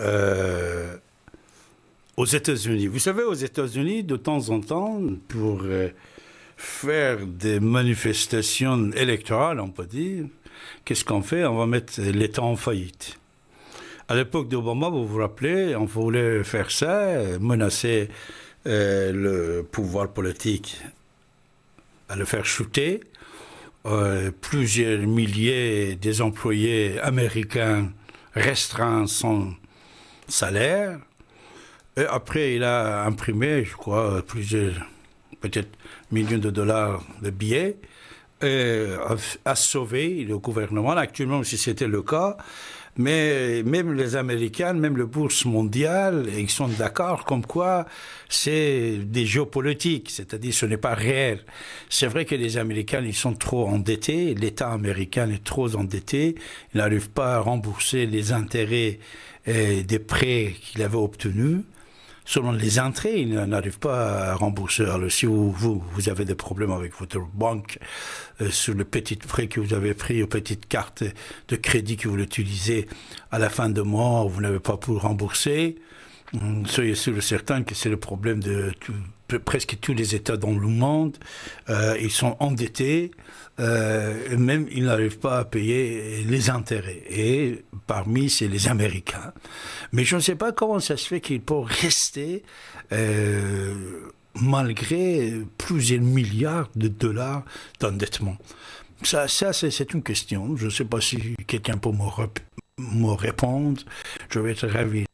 Euh, aux États-Unis. Vous savez, aux États-Unis, de temps en temps, pour euh, faire des manifestations électorales, on peut dire, qu'est-ce qu'on fait On va mettre l'État en faillite. À l'époque d'Obama, vous vous rappelez, on voulait faire ça, menacer euh, le pouvoir politique à le faire shooter. plusieurs milliers des employés américains restreints sont salaire. Et après, il a imprimé, je crois, plusieurs, peut-être millions de dollars de billets. Euh, a sauvé le gouvernement. Actuellement, si c'était le cas, mais même les Américains, même le bourse mondiale, ils sont d'accord comme quoi c'est des géopolitiques, c'est-à-dire ce n'est pas réel. C'est vrai que les Américains, ils sont trop endettés, l'État américain est trop endetté, il n'arrive pas à rembourser les intérêts euh, des prêts qu'il avait obtenus selon les entrées, ils n'arrivent pas à rembourser. Alors, si vous, vous, avez des problèmes avec votre banque euh, sur le petit frais que vous avez pris, aux petite carte de crédit que vous l'utilisez à la fin de mois, vous n'avez pas pour rembourser, hum, soyez sûr et certain que c'est le problème de presque tous les États dans le monde. Euh, ils sont endettés, euh, même ils n'arrivent pas à payer les intérêts. Et parmi, c'est les Américains. Mais je ne sais pas comment ça se fait qu'ils peuvent rester euh, malgré plusieurs milliards de dollars d'endettement. Ça, c'est une question. Je ne sais pas si quelqu'un peut me répondre. Je vais être ravi